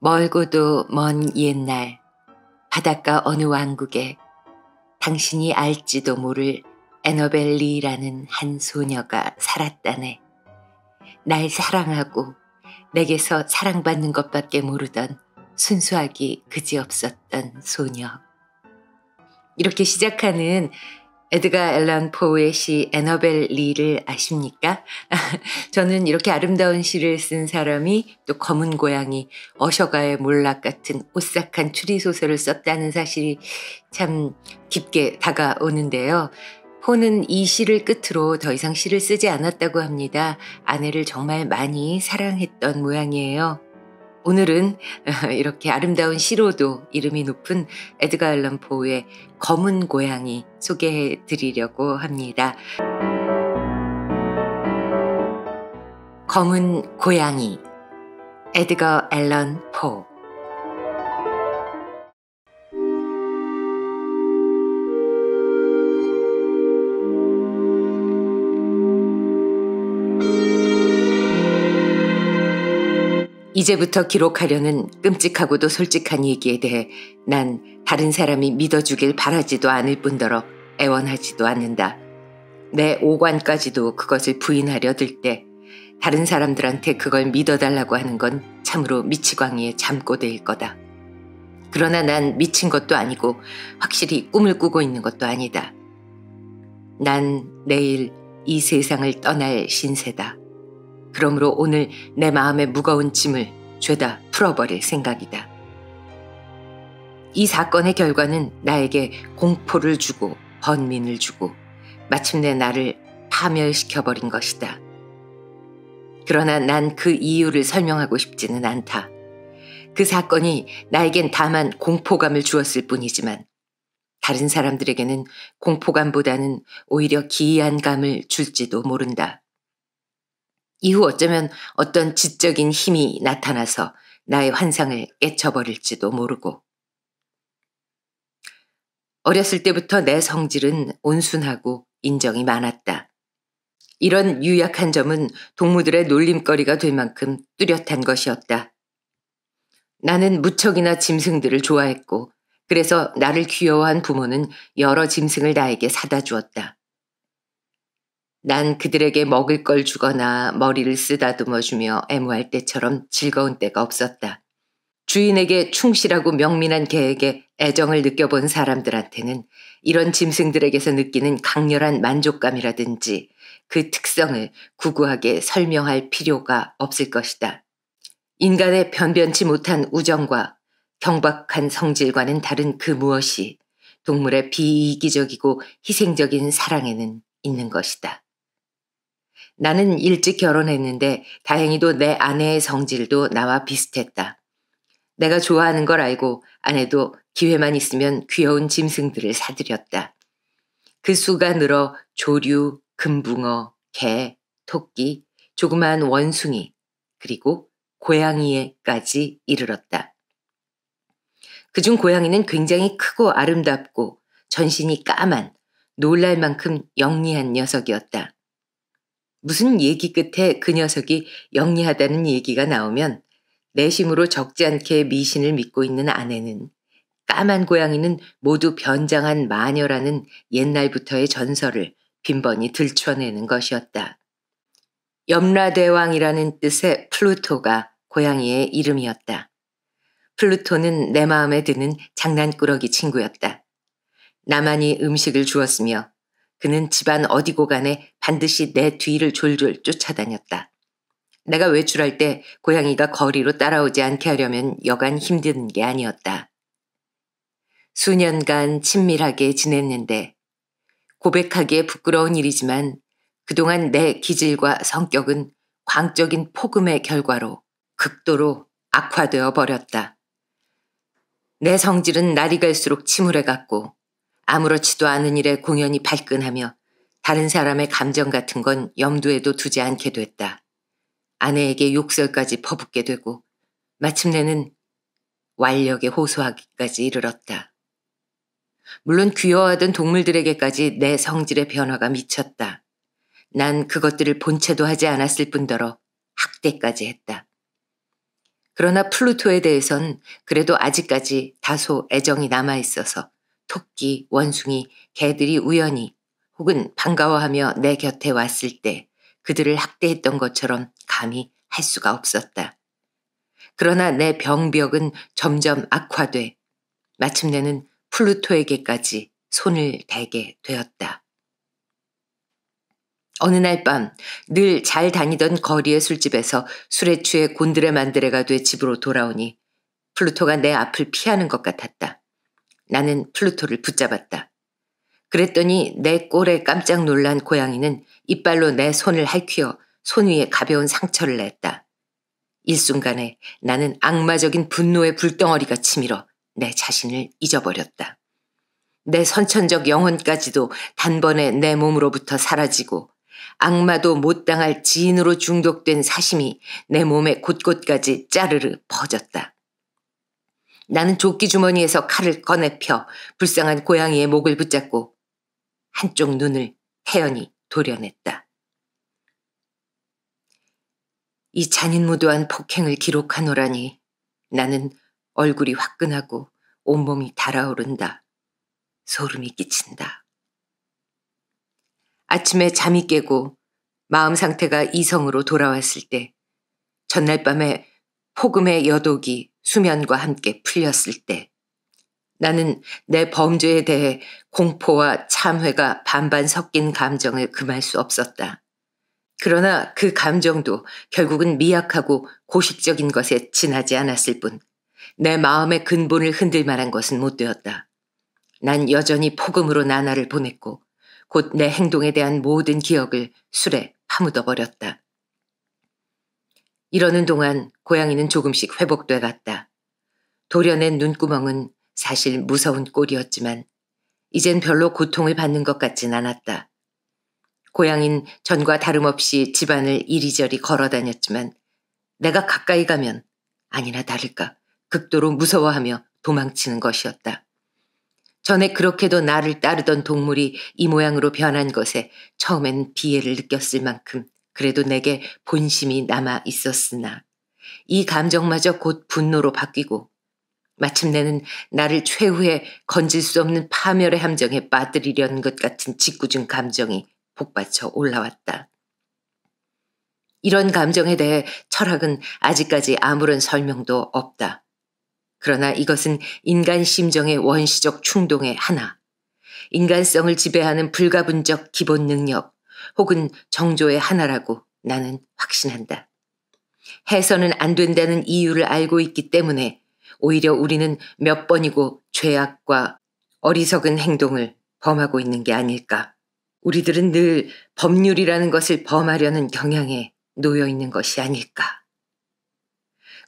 멀고도 먼 옛날 바닷가 어느 왕국에 당신이 알지도 모를 에너벨리라는 한 소녀가 살았다네. 날 사랑하고 내게서 사랑받는 것밖에 모르던 순수하기 그지없었던 소녀. 이렇게 시작하는 에드가 앨런 포우의 시 에너벨 리를 아십니까? 저는 이렇게 아름다운 시를 쓴 사람이 또 검은 고양이, 어셔가의 몰락 같은 오싹한 추리소설을 썼다는 사실이 참 깊게 다가오는데요. 포는 이 시를 끝으로 더 이상 시를 쓰지 않았다고 합니다. 아내를 정말 많이 사랑했던 모양이에요. 오늘은 이렇게 아름다운 시로도 이름이 높은 에드가 알런 포우의 검은 고양이 소개해 드리려고 합니다. 검은 고양이 에드가 앨런 포 이제부터 기록하려는 끔찍하고도 솔직한 얘기에 대해 난 다른 사람이 믿어주길 바라지도 않을 뿐더러 애원하지도 않는다. 내 오관까지도 그것을 부인하려 들 때 다른 사람들한테 그걸 믿어달라고 하는 건 참으로 미치광이의 잠꼬대일 거다. 그러나 난 미친 것도 아니고 확실히 꿈을 꾸고 있는 것도 아니다. 난 내일 이 세상을 떠날 신세다. 그러므로 오늘 내 마음의 무거운 짐을 죄다 풀어버릴 생각이다. 이 사건의 결과는 나에게 공포를 주고 번민을 주고 마침내 나를 파멸시켜버린 것이다. 그러나 난 그 이유를 설명하고 싶지는 않다. 그 사건이 나에겐 다만 공포감을 주었을 뿐이지만 다른 사람들에게는 공포감보다는 오히려 기이한 감을 줄지도 모른다. 이후 어쩌면 어떤 지적인 힘이 나타나서 나의 환상을 깨쳐버릴지도 모르고. 어렸을 때부터 내 성질은 온순하고 인정이 많았다. 이런 유약한 점은 동무들의 놀림거리가 될 만큼 뚜렷한 것이었다. 나는 무척이나 짐승들을 좋아했고, 그래서 나를 귀여워한 부모는 여러 짐승을 나에게 사다 주었다. 난 그들에게 먹을 걸 주거나 머리를 쓰다듬어 주며 애무할 때처럼 즐거운 때가 없었다. 주인에게 충실하고 명민한 개에게 애정을 느껴본 사람들한테는 이런 짐승들에게서 느끼는 강렬한 만족감이라든지 그 특성을 구구하게 설명할 필요가 없을 것이다. 인간의 변변치 못한 우정과 경박한 성질과는 다른 그 무엇이 동물의 비이기적이고 희생적인 사랑에는 있는 것이다. 나는 일찍 결혼했는데 다행히도 내 아내의 성질도 나와 비슷했다. 내가 좋아하는 걸 알고 아내도 기회만 있으면 귀여운 짐승들을 사들였다. 그 수가 늘어 조류, 금붕어, 개, 토끼, 조그만 원숭이, 그리고 고양이에까지 이르렀다. 그 중 고양이는 굉장히 크고 아름답고 전신이 까만 놀랄 만큼 영리한 녀석이었다. 무슨 얘기 끝에 그 녀석이 영리하다는 얘기가 나오면 내심으로 적지 않게 미신을 믿고 있는 아내는 까만 고양이는 모두 변장한 마녀라는 옛날부터의 전설을 빈번히 들춰내는 것이었다. 염라대왕이라는 뜻의 플루토가 고양이의 이름이었다. 플루토는 내 마음에 드는 장난꾸러기 친구였다. 나만이 음식을 주었으며 그는 집안 어디고 간에 반드시 내 뒤를 졸졸 쫓아다녔다. 내가 외출할 때 고양이가 거리로 따라오지 않게 하려면 여간 힘든 게 아니었다. 수년간 친밀하게 지냈는데 고백하기에 부끄러운 일이지만 그동안 내 기질과 성격은 광적인 폭음의 결과로 극도로 악화되어 버렸다. 내 성질은 날이 갈수록 침울해갔고 아무렇지도 않은 일에 공연이 발끈하며 다른 사람의 감정 같은 건 염두에도 두지 않게 됐다. 아내에게 욕설까지 퍼붓게 되고 마침내는 완력에 호소하기까지 이르렀다. 물론 귀여워하던 동물들에게까지 내 성질의 변화가 미쳤다. 난 그것들을 본체도 하지 않았을 뿐더러 학대까지 했다. 그러나 플루토에 대해선 그래도 아직까지 다소 애정이 남아있어서 토끼, 원숭이, 개들이 우연히 혹은 반가워하며 내 곁에 왔을 때 그들을 학대했던 것처럼 감히 할 수가 없었다. 그러나 내 병벽은 점점 악화돼 마침내는 플루토에게까지 손을 대게 되었다. 어느 날 밤 늘 잘 다니던 거리의 술집에서 술에 취해 곤드레 만드레가 돼 집으로 돌아오니 플루토가 내 앞을 피하는 것 같았다. 나는 플루토를 붙잡았다. 그랬더니 내 꼴에 깜짝 놀란 고양이는 이빨로 내 손을 할퀴어 손 위에 가벼운 상처를 냈다. 일순간에 나는 악마적인 분노의 불덩어리가 치밀어 내 자신을 잊어버렸다. 내 선천적 영혼까지도 단번에 내 몸으로부터 사라지고 악마도 못 당할 지인으로 중독된 사심이 내 몸의 곳곳까지 짜르르 퍼졌다. 나는 조끼 주머니에서 칼을 꺼내펴 불쌍한 고양이의 목을 붙잡고 한쪽 눈을 태연히 도려냈다. 이 잔인무도한 폭행을 기록하노라니 나는 얼굴이 화끈하고 온몸이 달아오른다. 소름이 끼친다. 아침에 잠이 깨고 마음 상태가 이성으로 돌아왔을 때 전날 밤에 폭음의 여독이 수면과 함께 풀렸을 때 나는 내 범죄에 대해 공포와 참회가 반반 섞인 감정을 금할 수 없었다. 그러나 그 감정도 결국은 미약하고 고식적인 것에 지나지 않았을 뿐 내 마음의 근본을 흔들 만한 것은 못 되었다. 난 여전히 폭음으로 나날을 보냈고 곧 내 행동에 대한 모든 기억을 술에 파묻어 버렸다. 이러는 동안 고양이는 조금씩 회복돼 갔다. 도려낸 눈구멍은 사실 무서운 꼴이었지만 이젠 별로 고통을 받는 것 같진 않았다. 고양인 전과 다름없이 집안을 이리저리 걸어 다녔지만 내가 가까이 가면 아니나 다를까 극도로 무서워하며 도망치는 것이었다. 전에 그렇게도 나를 따르던 동물이 이 모양으로 변한 것에 처음엔 비애를 느꼈을 만큼 그래도 내게 본심이 남아 있었으나 이 감정마저 곧 분노로 바뀌고 마침내는 나를 최후의 건질 수 없는 파멸의 함정에 빠뜨리려는 것 같은 짓궂은 감정이 복받쳐 올라왔다. 이런 감정에 대해 철학은 아직까지 아무런 설명도 없다. 그러나 이것은 인간 심정의 원시적 충동의 하나, 인간성을 지배하는 불가분적 기본 능력, 혹은 정조의 하나라고 나는 확신한다. 해서는 안 된다는 이유를 알고 있기 때문에 오히려 우리는 몇 번이고 죄악과 어리석은 행동을 범하고 있는 게 아닐까. 우리들은 늘 법률이라는 것을 범하려는 경향에 놓여 있는 것이 아닐까.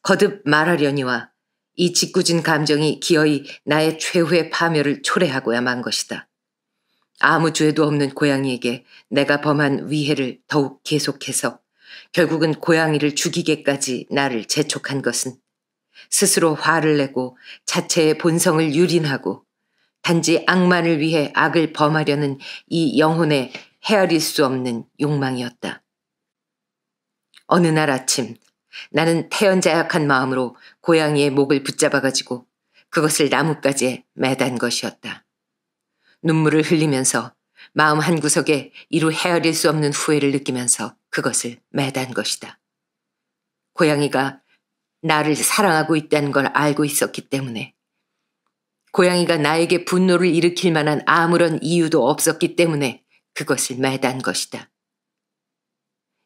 거듭 말하려니와 이 짓궂은 감정이 기어이 나의 최후의 파멸을 초래하고야 만 것이다. 아무 죄도 없는 고양이에게 내가 범한 위해를 더욱 계속해서 결국은 고양이를 죽이게까지 나를 재촉한 것은 스스로 화를 내고 자체의 본성을 유린하고 단지 악만을 위해 악을 범하려는 이 영혼의 헤아릴 수 없는 욕망이었다. 어느 날 아침 나는 태연자약한 마음으로 고양이의 목을 붙잡아가지고 그것을 나뭇가지에 매단 것이었다. 눈물을 흘리면서 마음 한구석에 이루 헤아릴 수 없는 후회를 느끼면서 그것을 매단 것이다. 고양이가 나를 사랑하고 있다는 걸 알고 있었기 때문에 고양이가 나에게 분노를 일으킬 만한 아무런 이유도 없었기 때문에 그것을 매단 것이다.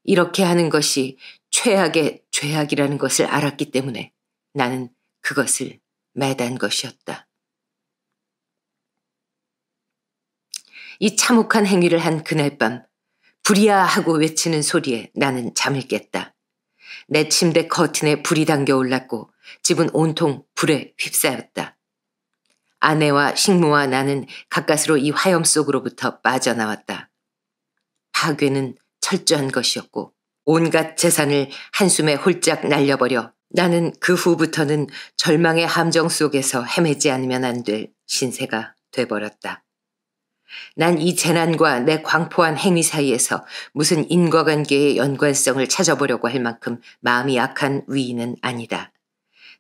이렇게 하는 것이 최악의 죄악이라는 것을 알았기 때문에 나는 그것을 매단 것이었다. 이 참혹한 행위를 한 그날 밤 불이야 하고 외치는 소리에 나는 잠을 깼다. 내 침대 커튼에 불이 당겨 올랐고 집은 온통 불에 휩싸였다. 아내와 식모와 나는 가까스로 이 화염 속으로부터 빠져나왔다. 파괴는 철저한 것이었고 온갖 재산을 한숨에 홀짝 날려버려 나는 그 후부터는 절망의 함정 속에서 헤매지 않으면 안 될 신세가 돼버렸다. 난이 재난과 내 광포한 행위 사이에서 무슨 인과관계의 연관성을 찾아보려고 할 만큼 마음이 약한 위인은 아니다.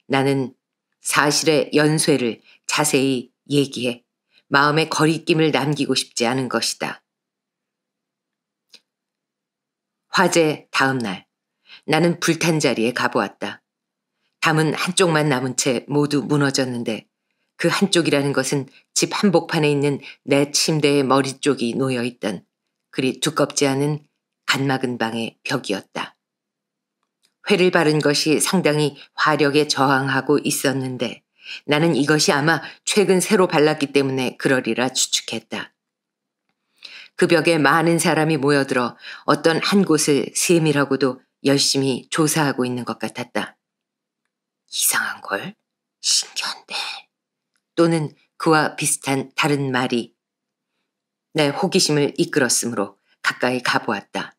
나는 사실의 연쇄를 자세히 얘기해 마음의 거리낌을 남기고 싶지 않은 것이다. 화재 다음 날 나는 불탄 자리에 가보았다. 담은 한쪽만 남은 채 모두 무너졌는데 그 한쪽이라는 것은 집 한복판에 있는 내 침대의 머리 쪽이 놓여 있던 그리 두껍지 않은 간막은 방의 벽이었다. 회를 바른 것이 상당히 화력에 저항하고 있었는데 나는 이것이 아마 최근 새로 발랐기 때문에 그러리라 추측했다. 그 벽에 많은 사람이 모여들어 어떤 한 곳을 세밀하고도 열심히 조사하고 있는 것 같았다. 이상한 걸? 신기한데. 또는 그와 비슷한 다른 말이 내 호기심을 이끌었으므로 가까이 가보았다.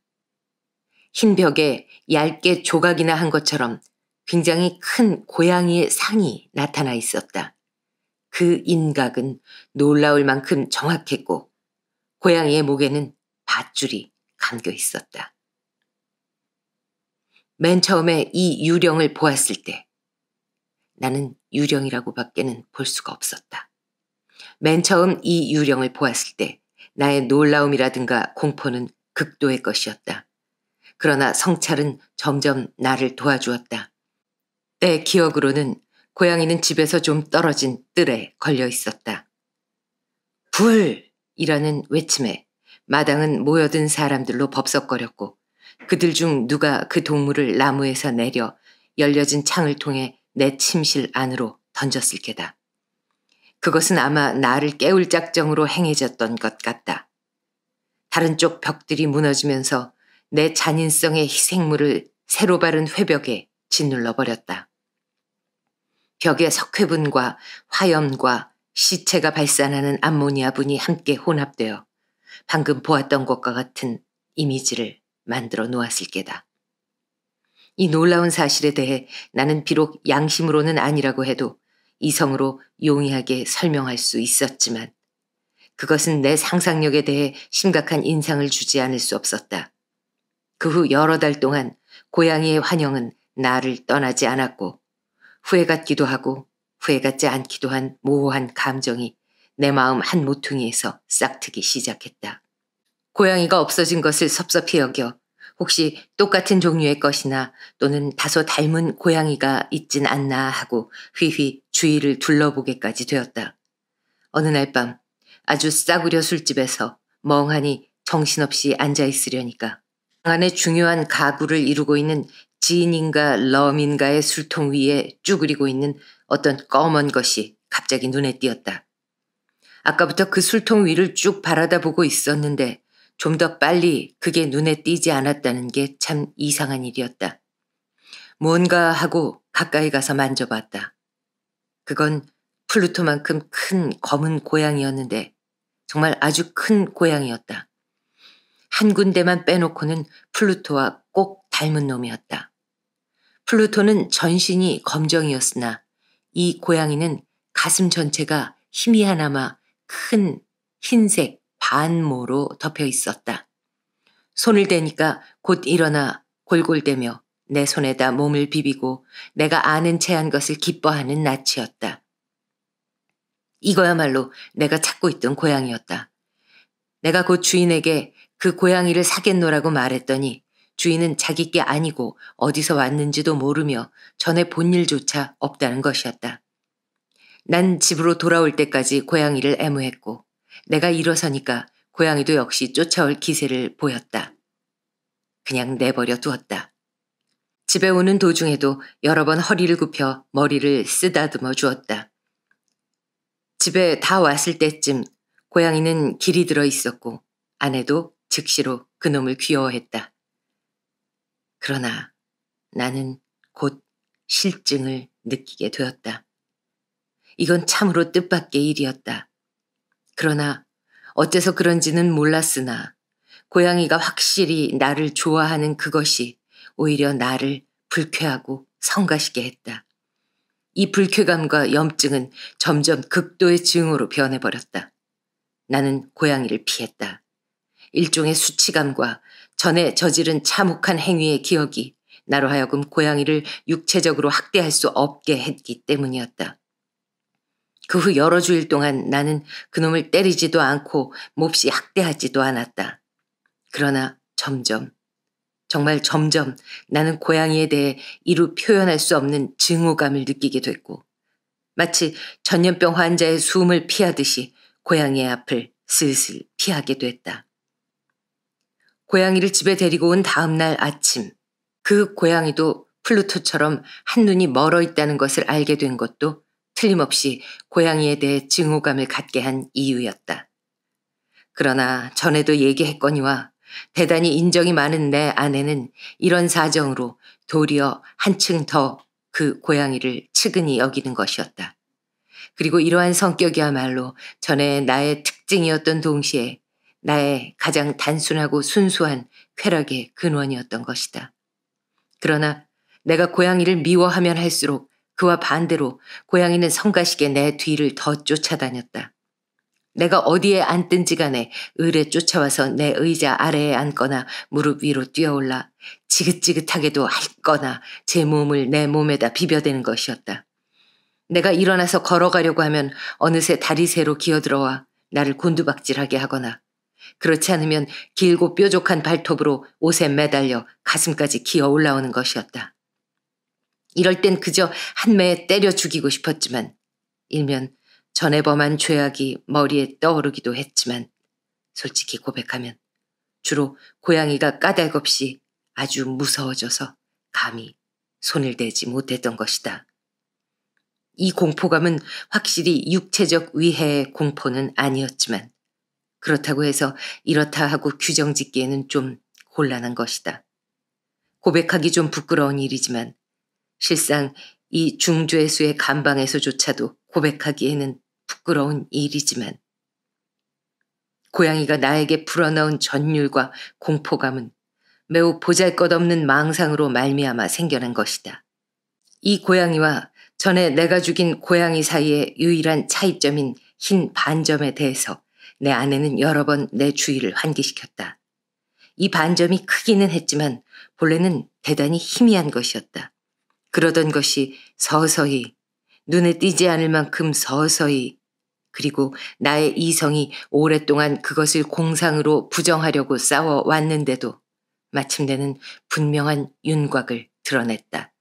흰 벽에 얇게 조각이나 한 것처럼 굉장히 큰 고양이의 상이 나타나 있었다. 그 인각은 놀라울 만큼 정확했고 고양이의 목에는 밧줄이 감겨 있었다. 맨 처음에 이 유령을 보았을 때 나는 유령이라고 밖에는 볼 수가 없었다. 맨 처음 이 유령을 보았을 때 나의 놀라움이라든가 공포는 극도의 것이었다. 그러나 성찰은 점점 나를 도와주었다. 내 기억으로는 고양이는 집에서 좀 떨어진 뜰에 걸려 있었다. 불! 이라는 외침에 마당은 모여든 사람들로 법석거렸고 그들 중 누가 그 동물을 나무에서 내려 열려진 창을 통해 내 침실 안으로 던졌을 게다. 그것은 아마 나를 깨울 작정으로 행해졌던 것 같다. 다른 쪽 벽들이 무너지면서 내 잔인성의 희생물을 새로 바른 회벽에 짓눌러 버렸다. 벽에 석회분과 화염과 시체가 발산하는 암모니아분이 함께 혼합되어 방금 보았던 것과 같은 이미지를 만들어 놓았을 게다. 이 놀라운 사실에 대해 나는 비록 양심으로는 아니라고 해도 이성으로 용이하게 설명할 수 있었지만 그것은 내 상상력에 대해 심각한 인상을 주지 않을 수 없었다. 그 후 여러 달 동안 고양이의 환영은 나를 떠나지 않았고 후회 같기도 하고 후회 같지 않기도 한 모호한 감정이 내 마음 한 모퉁이에서 싹트기 시작했다. 고양이가 없어진 것을 섭섭히 여겨 혹시 똑같은 종류의 것이나 또는 다소 닮은 고양이가 있진 않나 하고 휘휘 주위를 둘러보게까지 되었다. 어느 날 밤 아주 싸구려 술집에서 멍하니 정신없이 앉아있으려니까 방 안에 중요한 가구를 이루고 있는 지인인가 럼인가의 술통 위에 쭈그리고 있는 어떤 검은 것이 갑자기 눈에 띄었다. 아까부터 그 술통 위를 쭉 바라다 보고 있었는데 좀더 빨리 그게 눈에 띄지 않았다는 게 참 이상한 일이었다. 뭔가 하고 가까이 가서 만져봤다. 그건 플루토만큼 큰 검은 고양이였는데 정말 아주 큰 고양이였다. 한 군데만 빼놓고는 플루토와 꼭 닮은 놈이었다. 플루토는 전신이 검정이었으나 이 고양이는 가슴 전체가 희미하나마 큰 흰색 반모로 덮여 있었다. 손을 대니까 곧 일어나 골골대며 내 손에다 몸을 비비고 내가 아는 체한 것을 기뻐하는 낯이었다. 이거야말로 내가 찾고 있던 고양이였다. 내가 곧 주인에게 그 고양이를 사겠노라고 말했더니 주인은 자기 께 아니고 어디서 왔는지도 모르며 전에 본 일조차 없다는 것이었다. 난 집으로 돌아올 때까지 고양이를 애무했고 내가 일어서니까 고양이도 역시 쫓아올 기세를 보였다. 그냥 내버려 두었다. 집에 오는 도중에도 여러 번 허리를 굽혀 머리를 쓰다듬어 주었다. 집에 다 왔을 때쯤 고양이는 길이 들어 있었고 아내도 즉시로 그놈을 귀여워했다. 그러나 나는 곧 실증을 느끼게 되었다. 이건 참으로 뜻밖의 일이었다. 그러나 어째서 그런지는 몰랐으나 고양이가 확실히 나를 좋아하는 그것이 오히려 나를 불쾌하고 성가시게 했다. 이 불쾌감과 염증은 점점 극도의 증오로 변해버렸다. 나는 고양이를 피했다. 일종의 수치감과 전에 저지른 참혹한 행위의 기억이 나로 하여금 고양이를 육체적으로 학대할 수 없게 했기 때문이었다. 그후 여러 주일 동안 나는 그놈을 때리지도 않고 몹시 학대하지도 않았다. 그러나 점점, 정말 점점 나는 고양이에 대해 이루 표현할 수 없는 증오감을 느끼게 됐고, 마치 전염병 환자의 숨을 피하듯이 고양이의 앞을 슬슬 피하게 됐다. 고양이를 집에 데리고 온 다음날 아침, 그 고양이도 플루토처럼 한눈이 멀어 있다는 것을 알게 된 것도 틀림없이 고양이에 대해 증오감을 갖게 한 이유였다. 그러나 전에도 얘기했거니와 대단히 인정이 많은 내 아내는 이런 사정으로 도리어 한층 더 그 고양이를 측은히 여기는 것이었다. 그리고 이러한 성격이야말로 전에 나의 특징이었던 동시에 나의 가장 단순하고 순수한 쾌락의 근원이었던 것이다. 그러나 내가 고양이를 미워하면 할수록 그와 반대로 고양이는 성가시게 내 뒤를 더 쫓아다녔다. 내가 어디에 앉든지 간에 을에 쫓아와서 내 의자 아래에 앉거나 무릎 위로 뛰어올라 지긋지긋하게도 앓거나제 몸을 내 몸에다 비벼대는 것이었다. 내가 일어나서 걸어가려고 하면 어느새 다리새로 기어들어와 나를 곤두박질하게 하거나 그렇지 않으면 길고 뾰족한 발톱으로 옷에 매달려 가슴까지 기어 올라오는 것이었다. 이럴 땐 그저 한매에 때려 죽이고 싶었지만 일면 전에 범한 죄악이 머리에 떠오르기도 했지만 솔직히 고백하면 주로 고양이가 까닭없이 아주 무서워져서 감히 손을 대지 못했던 것이다. 이 공포감은 확실히 육체적 위해의 공포는 아니었지만 그렇다고 해서 이렇다 하고 규정 짓기에는 좀 곤란한 것이다. 고백하기 좀 부끄러운 일이지만 실상 이 중죄수의 감방에서조차도 고백하기에는 부끄러운 일이지만 고양이가 나에게 불어넣은 전율과 공포감은 매우 보잘것없는 망상으로 말미암아 생겨난 것이다. 이 고양이와 전에 내가 죽인 고양이 사이의 유일한 차이점인 흰 반점에 대해서 내 아내는 여러 번 내 주의를 환기시켰다. 이 반점이 크기는 했지만 본래는 대단히 희미한 것이었다. 그러던 것이 서서히 눈에 띄지 않을 만큼 서서히 그리고 나의 이성이 오랫동안 그것을 공상으로 부정하려고 싸워 왔는데도 마침내는 분명한 윤곽을 드러냈다.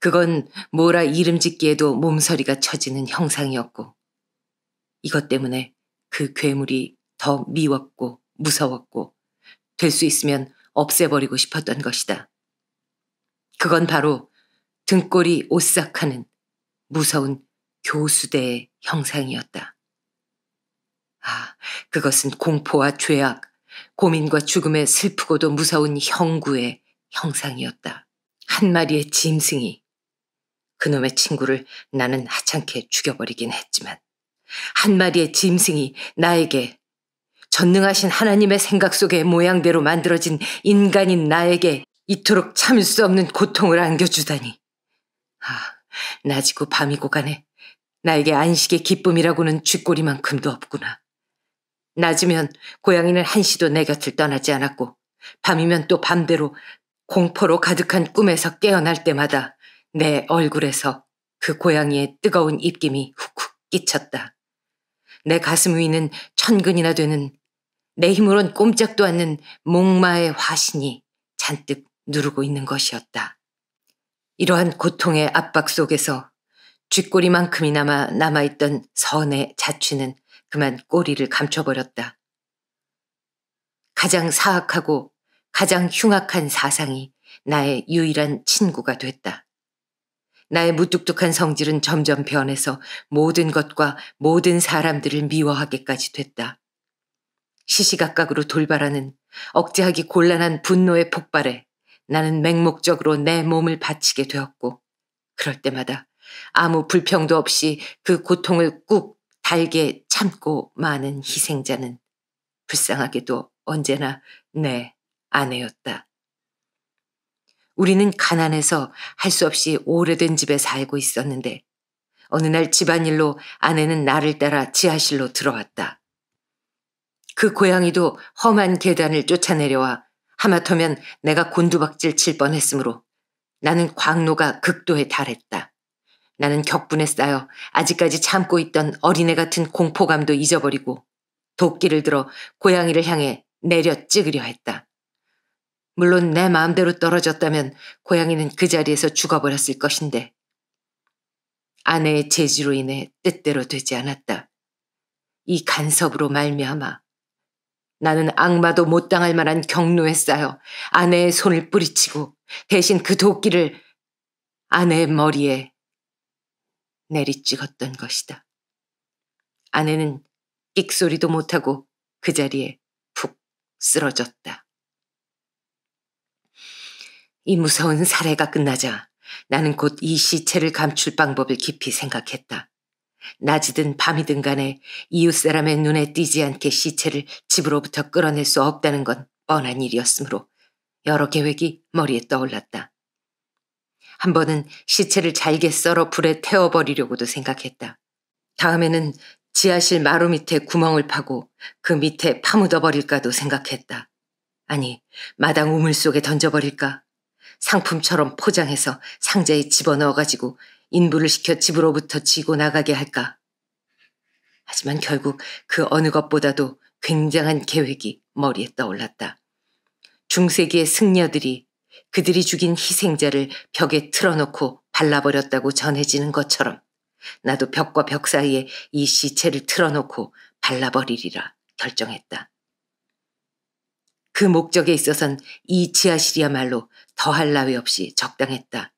그건 뭐라 이름 짓기에도 몸서리가 쳐지는 형상이었고 이것 때문에 그 괴물이 더 미웠고 무서웠고 될 수 있으면 없애버리고 싶었던 것이다. 그건 바로 등골이 오싹하는 무서운 교수대의 형상이었다. 아, 그것은 공포와 죄악, 고민과 죽음의 슬프고도 무서운 형구의 형상이었다. 한 마리의 짐승이 그놈의 친구를 나는 하찮게 죽여버리긴 했지만 한 마리의 짐승이 나에게 전능하신 하나님의 생각 속의 모양대로 만들어진 인간인 나에게 이토록 참을 수 없는 고통을 안겨주다니. 아, 낮이고 밤이고 간에 나에게 안식의 기쁨이라고는 쥐꼬리만큼도 없구나. 낮이면 고양이는 한시도 내 곁을 떠나지 않았고 밤이면 또 밤대로 공포로 가득한 꿈에서 깨어날 때마다 내 얼굴에서 그 고양이의 뜨거운 입김이 훅훅 끼쳤다. 내 가슴 위는 천근이나 되는 내 힘으론 꼼짝도 않는 목마의 화신이 잔뜩 누르고 있는 것이었다. 이러한 고통의 압박 속에서 쥐꼬리만큼이나마 남아있던 선의 자취는 그만 꼬리를 감춰버렸다. 가장 사악하고 가장 흉악한 사상이 나의 유일한 친구가 됐다. 나의 무뚝뚝한 성질은 점점 변해서 모든 것과 모든 사람들을 미워하게까지 됐다. 시시각각으로 돌발하는 억제하기 곤란한 분노의 폭발에 나는 맹목적으로 내 몸을 바치게 되었고 그럴 때마다 아무 불평도 없이 그 고통을 꾹 달게 참고 많은 희생자는 불쌍하게도 언제나 내 아내였다. 우리는 가난해서 할 수 없이 오래된 집에 살고 있었는데 어느 날 집안일로 아내는 나를 따라 지하실로 들어왔다. 그 고양이도 험한 계단을 쫓아내려와 하마터면 내가 곤두박질 칠 뻔했으므로 나는 광노가 극도에 달했다. 나는 격분에 쌓여 아직까지 참고 있던 어린애 같은 공포감도 잊어버리고 도끼를 들어 고양이를 향해 내려 찍으려 했다. 물론 내 마음대로 떨어졌다면 고양이는 그 자리에서 죽어버렸을 것인데 아내의 제지로 인해 뜻대로 되지 않았다. 이 간섭으로 말미암아 나는 악마도 못 당할 만한 경로에 쌓여 아내의 손을 뿌리치고 대신 그 도끼를 아내의 머리에 내리찍었던 것이다. 아내는 끽소리도 못하고 그 자리에 푹 쓰러졌다. 이 무서운 사례가 끝나자 나는 곧 이 시체를 감출 방법을 깊이 생각했다. 낮이든 밤이든 간에 이웃 사람의 눈에 띄지 않게 시체를 집으로부터 끌어낼 수 없다는 건 뻔한 일이었으므로 여러 계획이 머리에 떠올랐다. 한 번은 시체를 잘게 썰어 불에 태워버리려고도 생각했다. 다음에는 지하실 마루 밑에 구멍을 파고 그 밑에 파묻어버릴까도 생각했다. 아니, 마당 우물 속에 던져버릴까? 상품처럼 포장해서 상자에 집어넣어가지고 인부를 시켜 집으로부터 지고 나가게 할까. 하지만 결국 그 어느 것보다도 굉장한 계획이 머리에 떠올랐다. 중세기의 승려들이 그들이 죽인 희생자를 벽에 틀어놓고 발라버렸다고 전해지는 것처럼 나도 벽과 벽 사이에 이 시체를 틀어놓고 발라버리리라 결정했다. 그 목적에 있어선 이 지하실이야말로 더할 나위 없이 적당했다.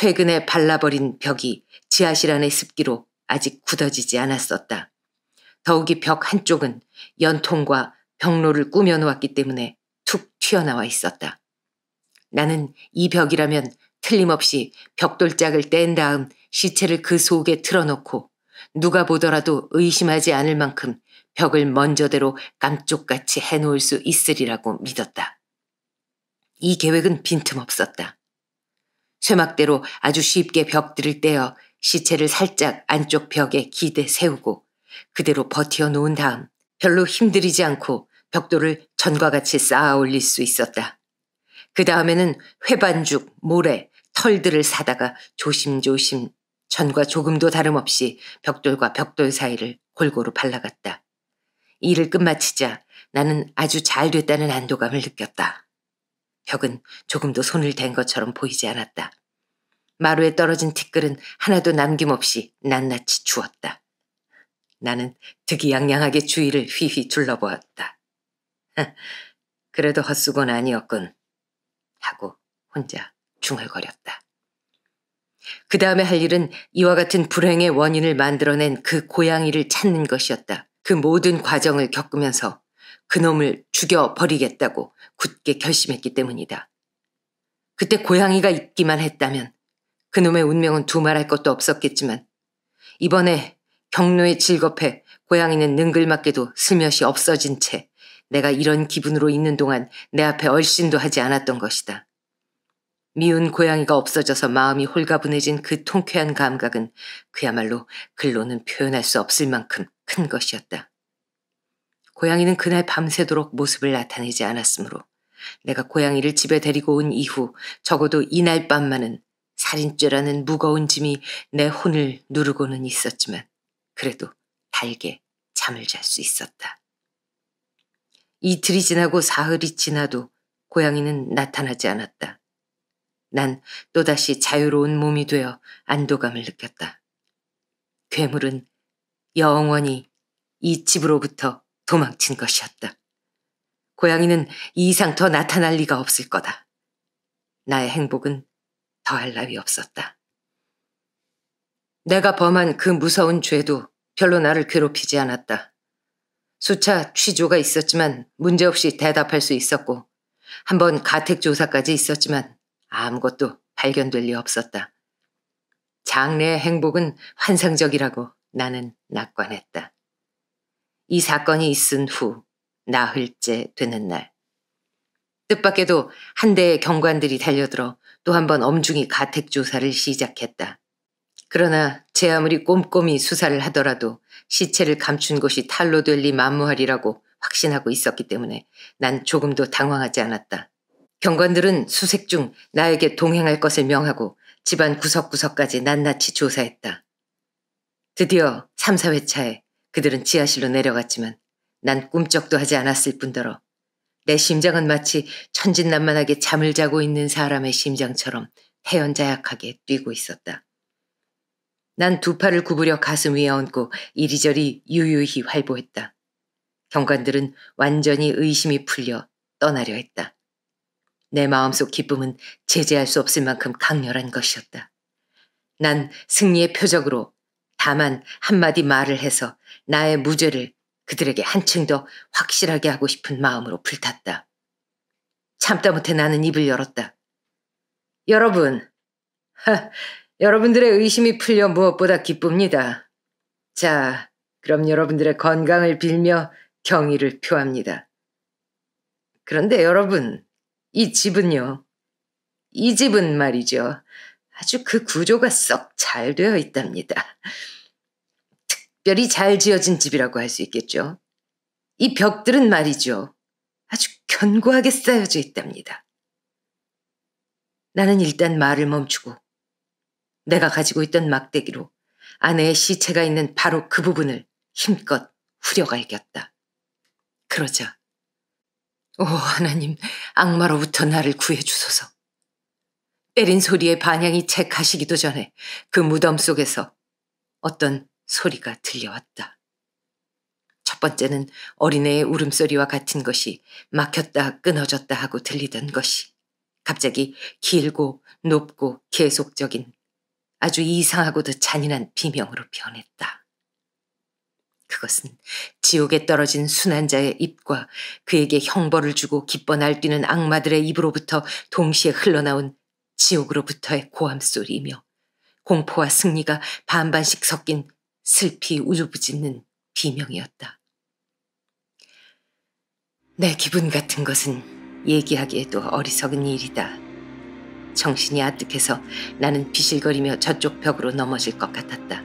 최근에 발라버린 벽이 지하실 안의 습기로 아직 굳어지지 않았었다. 더욱이 벽 한쪽은 연통과 벽로를 꾸며놓았기 때문에 툭 튀어나와 있었다. 나는 이 벽이라면 틀림없이 벽돌짝을 뗀 다음 시체를 그 속에 틀어놓고 누가 보더라도 의심하지 않을 만큼 벽을 먼저대로 깜쪽같이 해놓을 수 있으리라고 믿었다. 이 계획은 빈틈없었다. 쇠막대로 아주 쉽게 벽들을 떼어 시체를 살짝 안쪽 벽에 기대 세우고 그대로 버티어 놓은 다음 별로 힘들이지 않고 벽돌을 전과 같이 쌓아 올릴 수 있었다. 그 다음에는 회반죽, 모래, 털들을 사다가 조심조심 전과 조금도 다름없이 벽돌과 벽돌 사이를 골고루 발라갔다. 일을 끝마치자 나는 아주 잘 됐다는 안도감을 느꼈다. 벽은 조금도 손을 댄 것처럼 보이지 않았다. 마루에 떨어진 티끌은 하나도 남김없이 낱낱이 주었다 나는 득이양양하게 주위를 휘휘 둘러보았다. 그래도 헛수고는 아니었군. 하고 혼자 중얼거렸다. 그 다음에 할 일은 이와 같은 불행의 원인을 만들어낸 그 고양이를 찾는 것이었다. 그 모든 과정을 겪으면서 그놈을 죽여버리겠다고 굳게 결심했기 때문이다. 그때 고양이가 있기만 했다면 그놈의 운명은 두말할 것도 없었겠지만 이번에 경로에 질겁해 고양이는 능글맞게도 슬며시 없어진 채 내가 이런 기분으로 있는 동안 내 앞에 얼씬도 하지 않았던 것이다. 미운 고양이가 없어져서 마음이 홀가분해진 그 통쾌한 감각은 그야말로 글로는 표현할 수 없을 만큼 큰 것이었다. 고양이는 그날 밤새도록 모습을 나타내지 않았으므로 내가 고양이를 집에 데리고 온 이후 적어도 이날 밤만은 살인죄라는 무거운 짐이 내 혼을 누르고는 있었지만 그래도 달게 잠을 잘 수 있었다. 이틀이 지나고 사흘이 지나도 고양이는 나타나지 않았다. 난 또다시 자유로운 몸이 되어 안도감을 느꼈다. 괴물은 영원히 이 집으로부터 도망친 것이었다. 고양이는 이 이상 더 나타날 리가 없을 거다. 나의 행복은 더할 나위 없었다. 내가 범한 그 무서운 죄도 별로 나를 괴롭히지 않았다. 수차 취조가 있었지만 문제없이 대답할 수 있었고 한번 가택조사까지 있었지만 아무것도 발견될 리 없었다. 장래의 행복은 환상적이라고 나는 낙관했다. 이 사건이 있은 후 나흘째 되는 날 뜻밖에도 한 대의 경관들이 달려들어 또 한 번 엄중히 가택 조사를 시작했다. 그러나 제 아무리 꼼꼼히 수사를 하더라도 시체를 감춘 것이 탈로 될리 만무하리라고 확신하고 있었기 때문에 난 조금도 당황하지 않았다. 경관들은 수색 중 나에게 동행할 것을 명하고 집안 구석구석까지 낱낱이 조사했다. 드디어 3, 4회차에 그들은 지하실로 내려갔지만 난 꿈쩍도 하지 않았을 뿐더러 내 심장은 마치 천진난만하게 잠을 자고 있는 사람의 심장처럼 태연자약하게 뛰고 있었다. 난 두 팔을 구부려 가슴 위에 얹고 이리저리 유유히 활보했다. 경관들은 완전히 의심이 풀려 떠나려 했다. 내 마음속 기쁨은 제재할 수 없을 만큼 강렬한 것이었다. 난 승리의 표적으로 다만 한마디 말을 해서 나의 무죄를 그들에게 한층 더 확실하게 하고 싶은 마음으로 불탔다. 참다 못해 나는 입을 열었다. 여러분, 하, 여러분들의 의심이 풀려 무엇보다 기쁩니다. 자, 그럼 여러분들의 건강을 빌며 경의를 표합니다. 그런데 여러분, 이 집은요. 이 집은 말이죠. 아주 그 구조가 썩 잘 되어 있답니다. 특별히 잘 지어진 집이라고 할 수 있겠죠. 이 벽들은 말이죠. 아주 견고하게 쌓여져 있답니다. 나는 일단 말을 멈추고 내가 가지고 있던 막대기로 아내의 시체가 있는 바로 그 부분을 힘껏 후려갈겼다. 그러자 오 하나님 악마로부터 나를 구해주소서. 때린 소리의 반향이 채하시기도 전에 그 무덤 속에서 어떤 소리가 들려왔다. 첫 번째는 어린애의 울음소리와 같은 것이 막혔다 끊어졌다 하고 들리던 것이 갑자기 길고 높고 계속적인 아주 이상하고도 잔인한 비명으로 변했다. 그것은 지옥에 떨어진 순환자의 입과 그에게 형벌을 주고 기뻐 날뛰는 악마들의 입으로부터 동시에 흘러나온 지옥으로부터의 고함 소리이며 공포와 승리가 반반씩 섞인 슬피 우르부짖는 비명이었다. 내 기분 같은 것은 얘기하기에도 어리석은 일이다. 정신이 아득해서 나는 비실거리며 저쪽 벽으로 넘어질 것 같았다.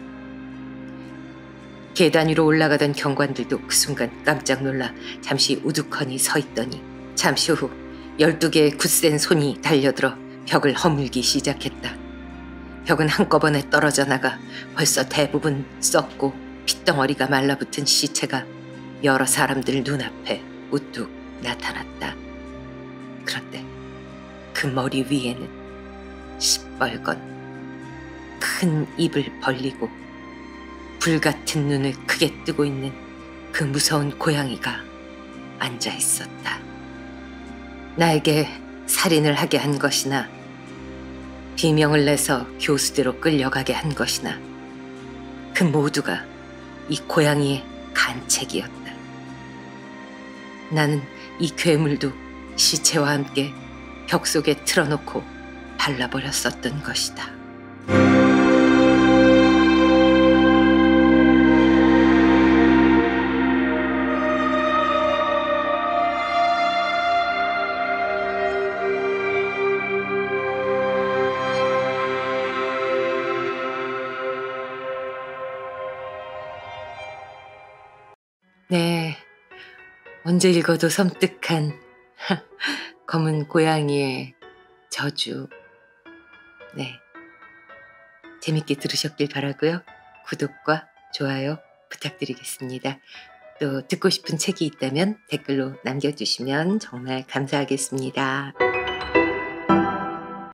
계단 위로 올라가던 경관들도 그 순간 깜짝 놀라 잠시 우두커니 서 있더니 잠시 후 열두 개의 굳센 손이 달려들어 벽을 허물기 시작했다. 벽은 한꺼번에 떨어져 나가 벌써 대부분 썩고 핏덩어리가 말라붙은 시체가 여러 사람들 눈앞에 우뚝 나타났다. 그런데 그 머리 위에는 시뻘건 큰 입을 벌리고 불같은 눈을 크게 뜨고 있는 그 무서운 고양이가 앉아 있었다. 나에게 살인을 하게 한 것이나 비명을 내서 교수대로 끌려가게 한 것이나 그 모두가 이 고양이의 간책이었다. 나는 이 괴물도 시체와 함께 벽 속에 틀어놓고 발라버렸었던 것이다. 먼저 읽어도 섬뜩한 검은 고양이의 저주. 네. 재밌게 들으셨길 바라고요. 구독과 좋아요 부탁드리겠습니다. 또 듣고 싶은 책이 있다면 댓글로 남겨주시면 정말 감사하겠습니다.